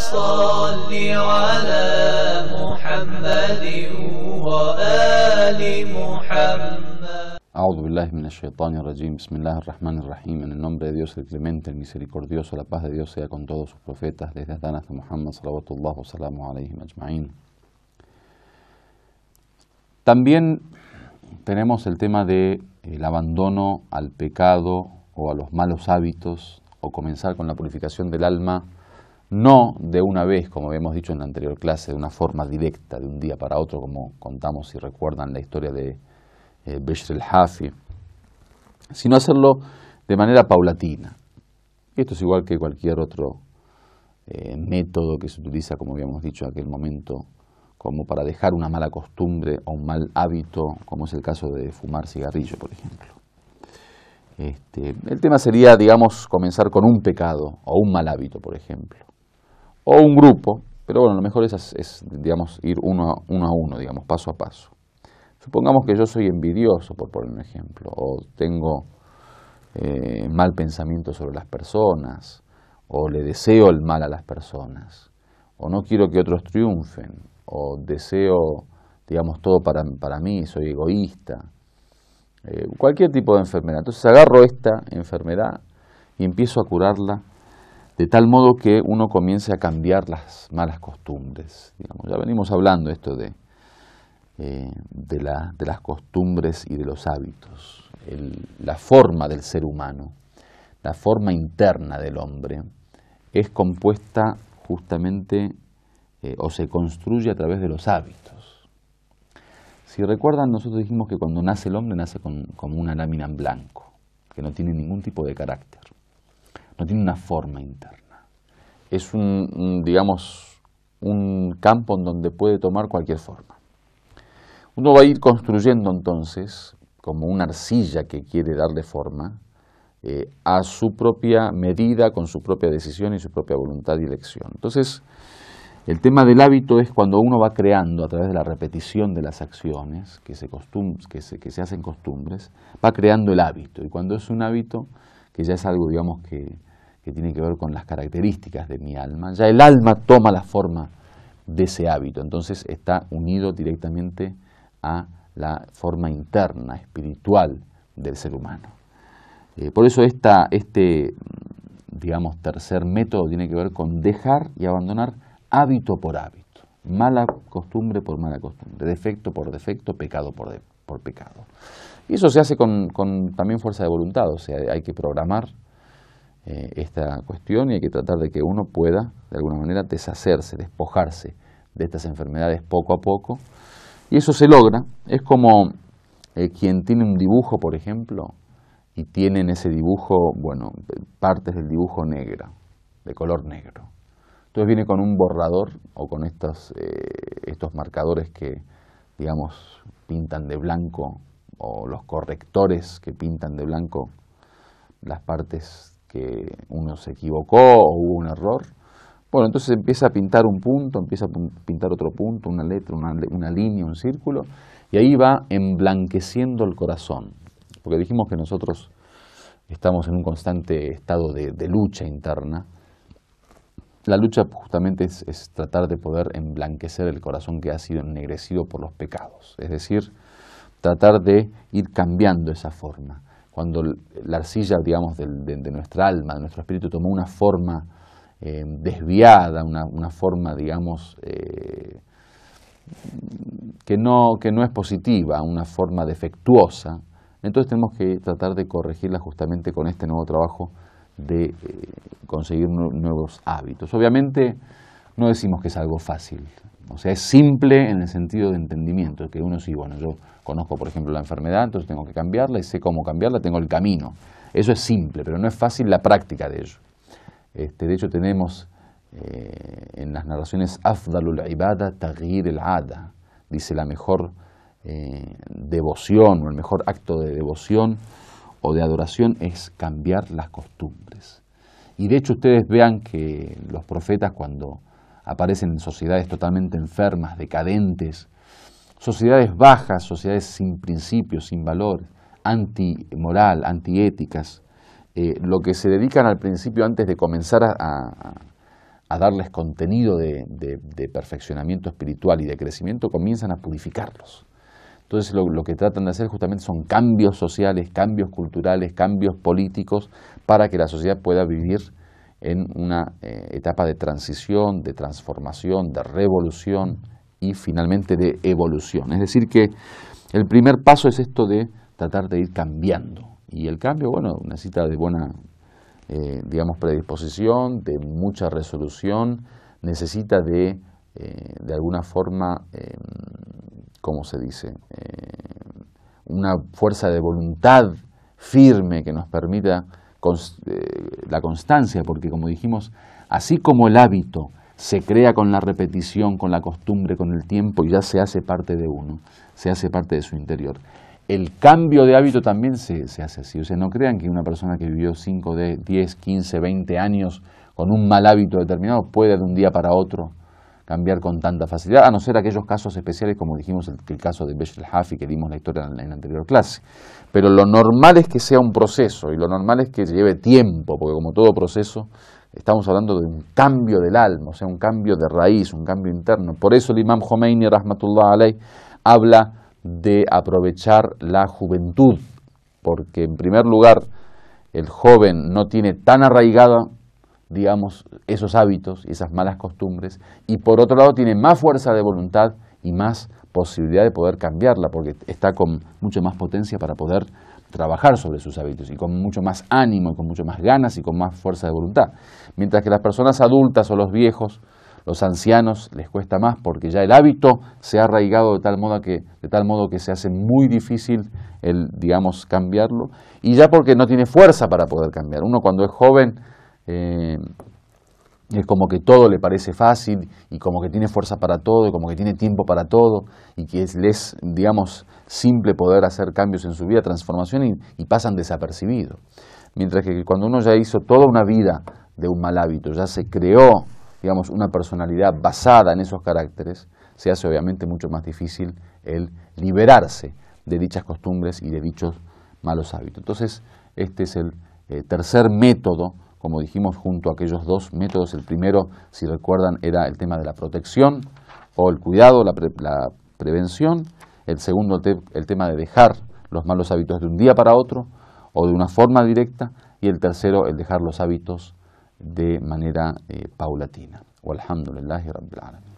salli ala على wa وآل Muhammad Audo billahi min الرجيم بسم الله En el nombre de Dios el clemente, el misericordioso, la paz de Dios sea con todos sus profetas, desde Adán Muhammad, salawatullah wa salamu ajma'in. También tenemos el tema de el abandono al pecado o a los malos hábitos o comenzar con la purificación del alma, no de una vez, como habíamos dicho en la anterior clase, de una forma directa, de un día para otro, como contamos y recuerdan la historia de eh, el Hafi, sino hacerlo de manera paulatina. Esto es igual que cualquier otro eh, método que se utiliza, como habíamos dicho en aquel momento, como para dejar una mala costumbre o un mal hábito, como es el caso de fumar cigarrillo, por ejemplo. Este, el tema sería, digamos, comenzar con un pecado o un mal hábito, por ejemplo, o un grupo, pero bueno, lo mejor es, digamos, ir uno a, uno digamos, paso a paso. Supongamos que yo soy envidioso, por poner un ejemplo, o tengo eh, mal pensamiento sobre las personas, o le deseo el mal a las personas, o no quiero que otros triunfen, o deseo, digamos, todo para mí, soy egoísta, eh, cualquier tipo de enfermedad. Entonces agarro esta enfermedad y empiezo a curarla de tal modo que uno comience a cambiar las malas costumbres. Ya venimos hablando esto de, eh, de, las costumbres y de los hábitos, la forma del ser humano, la forma interna del hombre, es compuesta justamente eh, o se construye a través de los hábitos. Si recuerdan, nosotros dijimos que cuando nace el hombre nace como una lámina en blanco, que no tiene ningún tipo de carácter, no tiene una forma interna. Es un, digamos, un campo en donde puede tomar cualquier forma. Uno va a ir construyendo entonces, como una arcilla que quiere darle forma, eh, a su propia medida, con su propia decisión y su propia voluntad y elección. Entonces, el tema del hábito es cuando uno va creando a través de la repetición de las acciones que se, que se, hacen costumbres, va creando el hábito. Y cuando es un hábito, que ya es algo, digamos, que, que tiene que ver con las características de mi alma, ya el alma toma la forma de ese hábito. Entonces está unido directamente a la forma interna, espiritual del ser humano. Eh, por eso este, digamos, tercer método tiene que ver con dejar y abandonar hábito por hábito, mala costumbre por mala costumbre, defecto por defecto, pecado por, por pecado. Y eso se hace con, también fuerza de voluntad, o sea, hay que programar eh, esta cuestión y hay que tratar de que uno pueda, de alguna manera, deshacerse, despojarse de estas enfermedades poco a poco. Y eso se logra, es como eh, quien tiene un dibujo, por ejemplo, y tiene en ese dibujo, bueno, partes del dibujo negra, de color negro. Entonces viene con un borrador o con eh, estos marcadores que, digamos, pintan de blanco o los correctores que pintan de blanco las partes que uno se equivocó o hubo un error. Bueno, entonces empieza a pintar un punto, empieza a pintar otro punto, una letra, una, línea, un círculo, y ahí va emblanqueciendo el corazón. Porque dijimos que nosotros estamos en un constante estado de lucha interna la lucha justamente es, tratar de poder emblanquecer el corazón que ha sido ennegrecido por los pecados, es decir, tratar de ir cambiando esa forma. Cuando la arcilla, digamos, de, nuestra alma, de nuestro espíritu, tomó una forma eh, desviada, una, forma, digamos, eh, que no es positiva, una forma defectuosa, entonces tenemos que tratar de corregirla justamente con este nuevo trabajo de eh, conseguir nuevos hábitos. Obviamente no decimos que es algo fácil, o sea, es simple en el sentido de entendimiento, que uno sí, bueno, yo conozco por ejemplo la enfermedad, entonces tengo que cambiarla y sé cómo cambiarla, tengo el camino. Eso es simple, pero no es fácil la práctica de ello. Este, de hecho, tenemos eh, en las narraciones Afdalul Ibada Tagir el Ada, dice la mejor eh, devoción o el mejor acto de devoción o de adoración es cambiar las costumbres. Y de hecho ustedes vean que los profetas cuando aparecen en sociedades totalmente enfermas, decadentes, sociedades bajas, sociedades sin principios, sin valor, antimoral, antiéticas, eh, lo que se dedican al principio antes de comenzar a, darles contenido de perfeccionamiento espiritual y de crecimiento, comienzan a purificarlos entonces lo, que tratan de hacer justamente son cambios sociales, cambios culturales, cambios políticos, para que la sociedad pueda vivir en una eh, etapa de transición, de transformación, de revolución y finalmente de evolución. Es decir, que el primer paso es esto de tratar de ir cambiando. Y el cambio, bueno, necesita de buena, eh, digamos, predisposición, de mucha resolución, necesita de, eh, de alguna forma, em, como se dice? Eh, una fuerza de voluntad firme que nos permita eh, la constancia, porque como dijimos, así como el hábito se crea con la repetición, con la costumbre, con el tiempo, y ya se hace parte de uno, se hace parte de su interior. El cambio de hábito también se, se hace así. O sea, no crean que una persona que vivió 5, 10, 15, 20 años con un mal hábito determinado puede de un día para otro cambiar con tanta facilidad, a no ser aquellos casos especiales como dijimos el, caso de Beshel Hafi que dimos la historia en, la anterior clase. Pero lo normal es que sea un proceso y lo normal es que lleve tiempo, porque como todo proceso estamos hablando de un cambio del alma, o sea, un cambio de raíz, un cambio interno. Por eso el imam Khomeini, rahmatullah alayh, habla de aprovechar la juventud, porque en primer lugar el joven no tiene tan arraigada digamos, esos hábitos y esas malas costumbres, y por otro lado tiene más fuerza de voluntad y más posibilidad de poder cambiarla, porque está con mucho más potencia para poder trabajar sobre sus hábitos y con mucho más ánimo, y con mucho más ganas y con más fuerza de voluntad. Mientras que las personas adultas o los viejos, los ancianos les cuesta más porque ya el hábito se ha arraigado de tal modo que, de tal modo que se hace muy difícil el, digamos, cambiarlo, y ya porque no tiene fuerza para poder cambiar. Uno cuando es joven eh, es como que todo le parece fácil y como que tiene fuerza para todo y como que tiene tiempo para todo y que es, les, digamos, simple poder hacer cambios en su vida, transformación y, pasan desapercibidos. Mientras que cuando uno ya hizo toda una vida de un mal hábito, ya se creó, digamos, una personalidad basada en esos caracteres, se hace obviamente mucho más difícil el liberarse de dichas costumbres y de dichos malos hábitos. Entonces, este es el eh, tercer método como dijimos, junto a aquellos dos métodos. El primero, si recuerdan, era el tema de la protección o el cuidado, la, prevención. El segundo, el tema de dejar los malos hábitos de un día para otro o de una forma directa. Y el tercero, el dejar los hábitos de manera eh, paulatina. y Rabbil Alamin.